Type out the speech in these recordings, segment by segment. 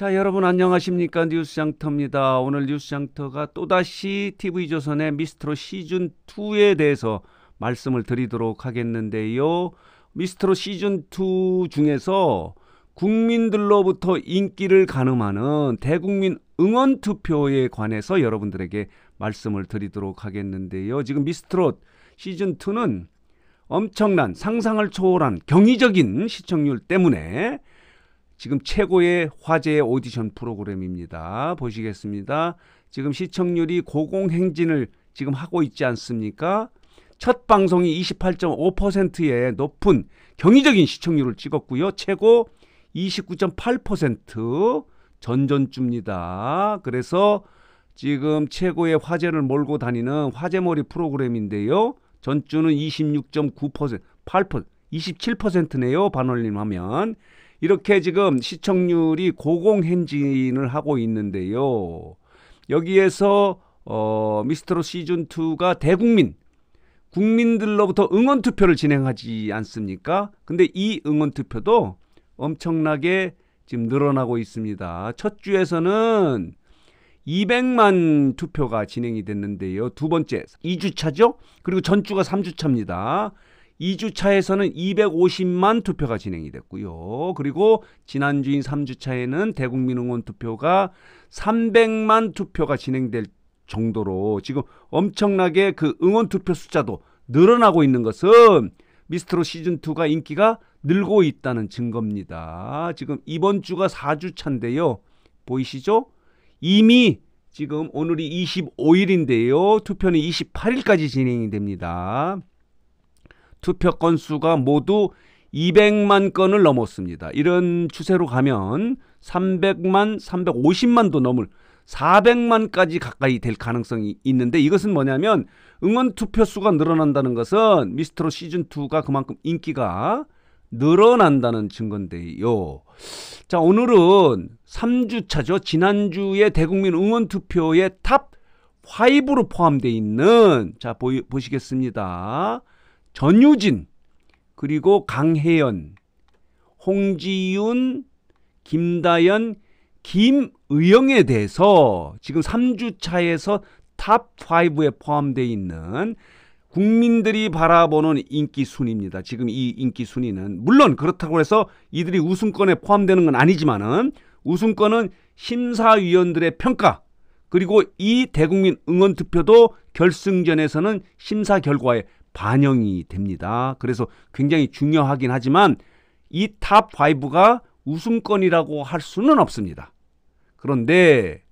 자, 여러분 안녕하십니까? 뉴스장터입니다. 오늘 뉴스장터가 또다시 TV조선의 미스트롯 시즌 2에 대해서 말씀을 드리도록 하겠는데요. 미스트롯 시즌 2 중에서 국민들로부터 인기를 가늠하는 대국민 응원 투표에 관해서 여러분들에게 말씀을 드리도록 하겠는데요. 지금 미스트롯 시즌 2는 엄청난 상상을 초월한 경이적인 시청률 때문에 지금 최고의 화제의 오디션 프로그램입니다. 보시겠습니다. 지금 시청률이 고공행진을 지금 하고 있지 않습니까? 첫 방송이 28.5%의 높은 경이적인 시청률을 찍었고요. 최고 29.8% 전전주입니다. 그래서 지금 최고의 화제를 몰고 다니는 화제몰이 프로그램인데요. 전주는 26.9%, 8%, 27%네요. 반올림 하면. 이렇게 지금 시청률이 고공행진을 하고 있는데요. 여기에서 어, 미스터로 시즌 2가 대국민 국민들로부터 응원 투표를 진행하지 않습니까? 근데 이 응원 투표도 엄청나게 지금 늘어나고 있습니다. 첫 주에서는 200만 투표가 진행이 됐는데요. 두 번째 2주차죠? 그리고 전주가 3주차입니다. 2주차에서는 250만 투표가 진행이 됐고요. 그리고 지난주인 3주차에는 대국민 응원 투표가 300만 투표가 진행될 정도로 지금 엄청나게 그 응원 투표 숫자도 늘어나고 있는 것은 미스트로 시즌2가 인기가 늘고 있다는 증거입니다. 지금 이번 주가 4주차인데요. 보이시죠? 이미 지금 오늘이 25일인데요. 투표는 28일까지 진행이 됩니다. 투표 건수가 모두 200만 건을 넘었습니다. 이런 추세로 가면 300만, 350만도 넘을 400만까지 가까이 될 가능성이 있는데 이것은 뭐냐면 응원 투표 수가 늘어난다는 것은 미스터로 시즌 2가 그만큼 인기가 늘어난다는 증거인데요. 자, 오늘은 3주차죠. 지난주에 대국민 응원 투표의 탑 5로 포함되어 있는 자, 보이, 보시겠습니다. 전유진 그리고 강혜연, 홍지윤, 김다연, 김의영에 대해서 지금 3주 차에서 탑 5에 포함되어 있는 국민들이 바라보는 인기 순위입니다. 지금 이 인기 순위는 물론 그렇다고 해서 이들이 우승권에 포함되는 건 아니지만은 우승권은 심사위원들의 평가 그리고 이 대국민 응원 투표도 결승전에서는 심사 결과에 반영이 됩니다. 그래서 굉장히 중요하긴 하지만 이 탑 5가 우승권이라고 할 수는 없습니다. 그런데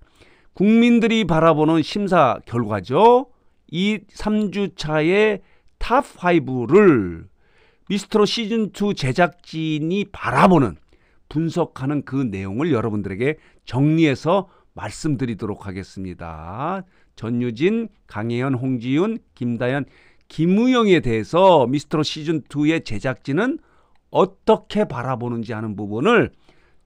국민들이 바라보는 심사 결과죠. 이 3주차의 탑 5를 미스터로 시즌2 제작진이 바라보는 분석하는 그 내용을 여러분들에게 정리해서 말씀드리도록 하겠습니다. 전유진, 강혜연, 홍지윤, 김다연 김우영에 대해서 미스터로 시즌 2의 제작진은 어떻게 바라보는지 하는 부분을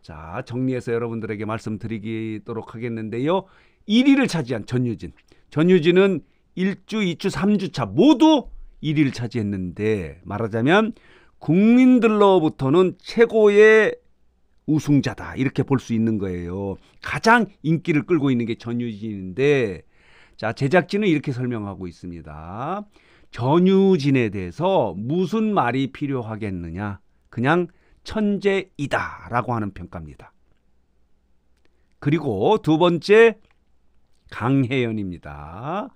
자 정리해서 여러분들에게 말씀드리도록 하겠는데요. 1위를 차지한 전유진. 전유진은 1주, 2주, 3주 차 모두 1위를 차지했는데 말하자면 국민들로부터는 최고의 우승자다 이렇게 볼 수 있는 거예요. 가장 인기를 끌고 있는 게 전유진인데 자 제작진은 이렇게 설명하고 있습니다. 견유진에 대해서 무슨 말이 필요하겠느냐? 그냥 천재이다 라고 하는 평가입니다. 그리고 두 번째 강혜연입니다.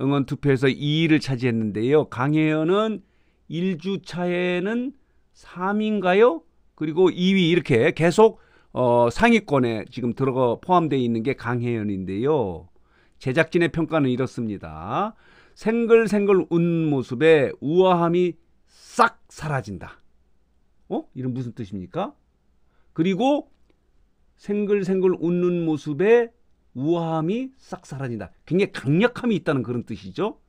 응원 투표에서 2위를 차지했는데요. 강혜연은 1주차에는 3인가요? 그리고 2위 이렇게 계속 어, 상위권에 지금 들어가 포함되어 있는 게 강혜연인데요. 제작진의 평가는 이렇습니다. 생글생글 운 모습에 우아함이 싹 사라진다. 어? 이런 무슨 뜻입니까? 그리고 생글생글 웃는 모습에 우아함이 싹 사라진다. 굉장히 강력함이 있다는 그런 뜻이죠.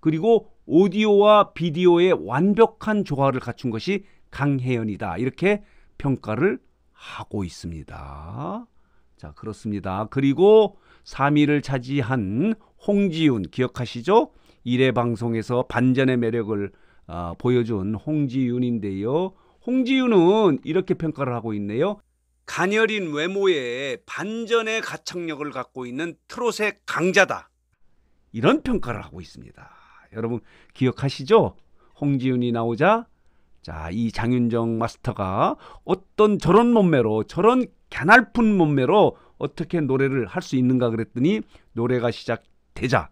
그리고 오디오와 비디오의 완벽한 조화를 갖춘 것이 강혜연이다. 이렇게 평가를 하고 있습니다. 자, 그렇습니다. 그리고 3위를 차지한 홍지윤 기억하시죠? 일회 방송에서 반전의 매력을 어, 보여준 홍지윤인데요. 홍지윤은 이렇게 평가를 하고 있네요. 가녀린 외모에 반전의 가창력을 갖고 있는 트롯의 강자다. 이런 평가를 하고 있습니다. 여러분 기억하시죠? 홍지윤이 나오자 자, 이 장윤정 마스터가 어떤 저런 몸매로 저런 갸날픈 몸매로 어떻게 노래를 할 수 있는가 그랬더니 노래가 시작되자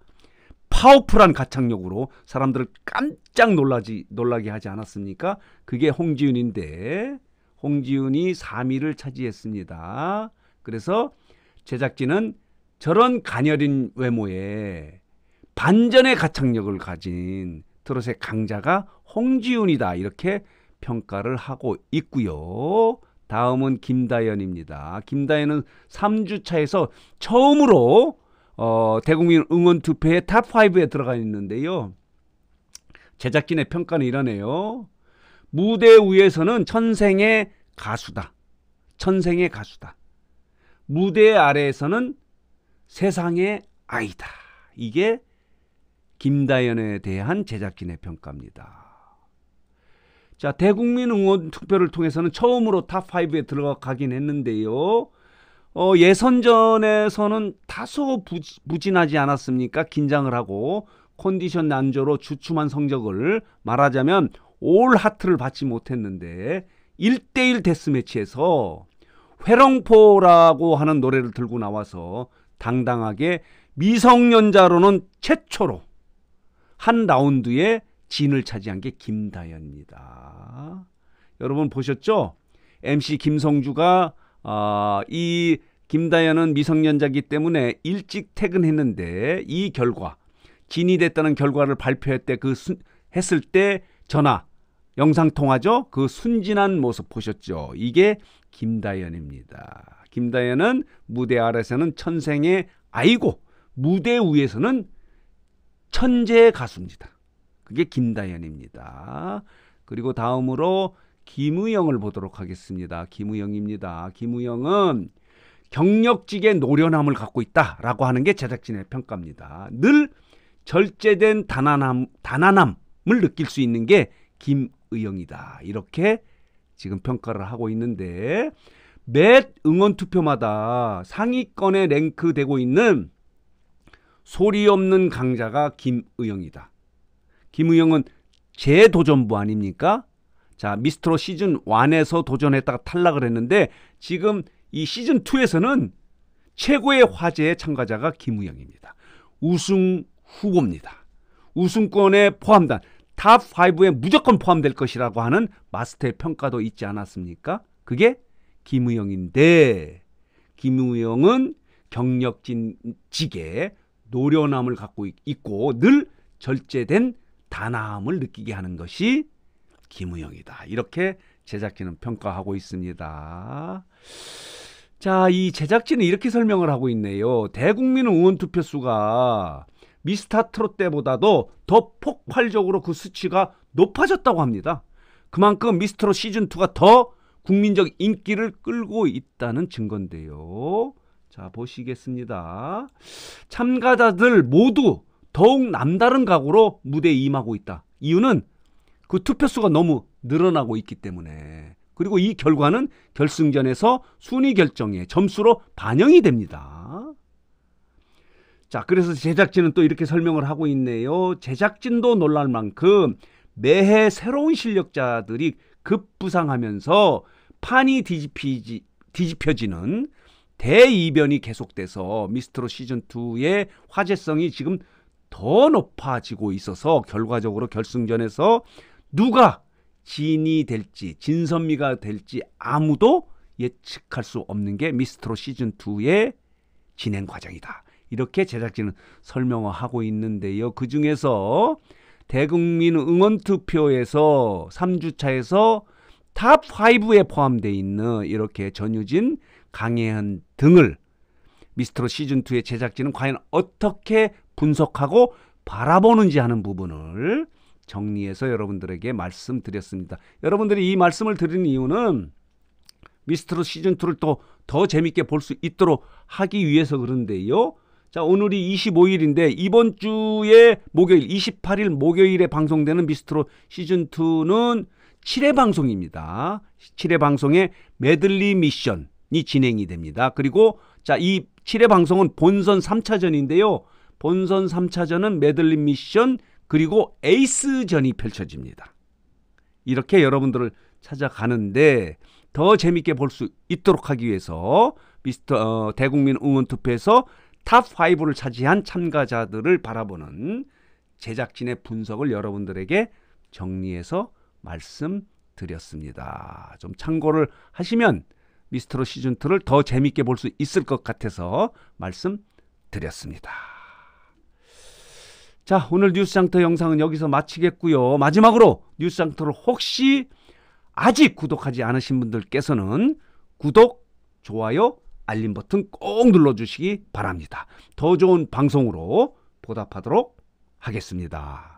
파워풀한 가창력으로 사람들을 깜짝 놀라지 놀라게 하지 않았습니까? 그게 홍지윤인데 홍지윤이 3위를 차지했습니다. 그래서 제작진은 저런 가녀린 외모에 반전의 가창력을 가진 트롯의 강자가 홍지윤이다 이렇게 평가를 하고 있고요. 다음은 김다연입니다. 김다연은 3주차에서 처음으로 어, 대국민 응원 투표의 탑5에 들어가 있는데요. 제작진의 평가는 이러네요. 무대 위에서는 천생의 가수다. 천생의 가수다. 무대 아래에서는 세상의 아이다. 이게 김다연에 대한 제작진의 평가입니다. 자, 대국민 응원 투표를 통해서는 처음으로 탑5에 들어가긴 했는데요. 어, 예선전에서는 다소 부, 부진하지 않았습니까? 긴장을 하고 컨디션 난조로 주춤한 성적을 말하자면 올 하트를 받지 못했는데 1대1 데스매치에서 회롱포라고 하는 노래를 들고 나와서 당당하게 미성년자로는 최초로 한 라운드에 진을 차지한 게 김다연입니다. 여러분 보셨죠? MC 김성주가 어, 이 김다연은 미성년자기 때문에 일찍 퇴근했는데 이 결과 진이 됐다는 결과를 발표했대 그 순, 했을 때 전화 영상 통화죠. 그 순진한 모습 보셨죠. 이게 김다연입니다. 김다연은 무대 아래서는 천생의 아이고 무대 위에서는 천재 가수입니다. 그게 김다연입니다. 그리고 다음으로 김우영을 보도록 하겠습니다. 김우영입니다. 김우영은 경력직의 노련함을 갖고 있다라고 하는 게 제작진의 평가입니다. 늘 절제된 단안함, 단안함을 느낄 수 있는 게 김의영이다. 이렇게 지금 평가를 하고 있는데 매 응원 투표마다 상위권에 랭크되고 있는 소리 없는 강자가 김의영이다. 김의영은 재도전부 아닙니까? 자, 미스트로 시즌 1에서 도전했다가 탈락을 했는데 지금 이 시즌 2에서는 최고의 화제의 참가자가 김우영입니다. 우승 후보입니다. 우승권에 포함된 탑5에 무조건 포함될 것이라고 하는 마스터의 평가도 있지 않았습니까? 그게 김우영인데 김우영은 경력진 직에 노련함을 갖고 있고 늘 절제된 단아함을 느끼게 하는 것이 김우영이다. 이렇게 제작진은 평가하고 있습니다. 자, 이 제작진은 이렇게 설명을 하고 있네요. 대국민 의원 투표 수가 미스터 트롯 때보다도 더 폭발적으로 그 수치가 높아졌다고 합니다. 그만큼 미스터 트롯 시즌2가 더 국민적 인기를 끌고 있다는 증거인데요. 자, 보시겠습니다. 참가자들 모두 더욱 남다른 각오로 무대에 임하고 있다. 이유는 그 투표수가 너무 늘어나고 있기 때문에 그리고 이 결과는 결승전에서 순위 결정에 점수로 반영이 됩니다. 자, 그래서 제작진은 또 이렇게 설명을 하고 있네요. 제작진도 놀랄 만큼 매해 새로운 실력자들이 급부상하면서 판이 뒤집히지, 뒤집혀지는 대이변이 계속돼서 미스트로 시즌2의 화제성이 지금 더 높아지고 있어서 결과적으로 결승전에서 누가 진이 될지 진선미가 될지 아무도 예측할 수 없는 게 미스트로 시즌 2의 진행 과정이다. 이렇게 제작진은 설명하고 있는데요. 그 중에서 대국민 응원 투표에서 3주차에서 탑 5에 포함되어 있는 이렇게 전유진, 강혜현 등을 미스트로 시즌 2의 제작진은 과연 어떻게 분석하고 바라보는지 하는 부분을 정리해서 여러분들에게 말씀드렸습니다. 여러분들이 이 말씀을 드리는 이유는 미스트로 시즌2를 또 더 재밌게 볼 수 있도록 하기 위해서 그런데요. 자, 오늘이 25일인데 이번 주에 목요일 28일 목요일에 방송되는 미스트로 시즌 2는 7회 방송입니다. 7회 방송에 메들리 미션이 진행이 됩니다. 그리고 자, 이 7회 방송은 본선 3차전인데요. 본선 3차전은 메들리 미션 그리고 에이스전이 펼쳐집니다. 이렇게 여러분들을 찾아가는데 더 재밌게 볼 수 있도록 하기 위해서 미스터 어, 대국민 응원 투표에서 탑 5를 차지한 참가자들을 바라보는 제작진의 분석을 여러분들에게 정리해서 말씀드렸습니다. 좀 참고를 하시면 미스터로 시즌2를 더 재밌게 볼 수 있을 것 같아서 말씀드렸습니다. 자, 오늘 뉴스장터 영상은 여기서 마치겠고요. 마지막으로 뉴스장터를 혹시 아직 구독하지 않으신 분들께서는 구독, 좋아요, 알림 버튼 꼭 눌러주시기 바랍니다. 더 좋은 방송으로 보답하도록 하겠습니다.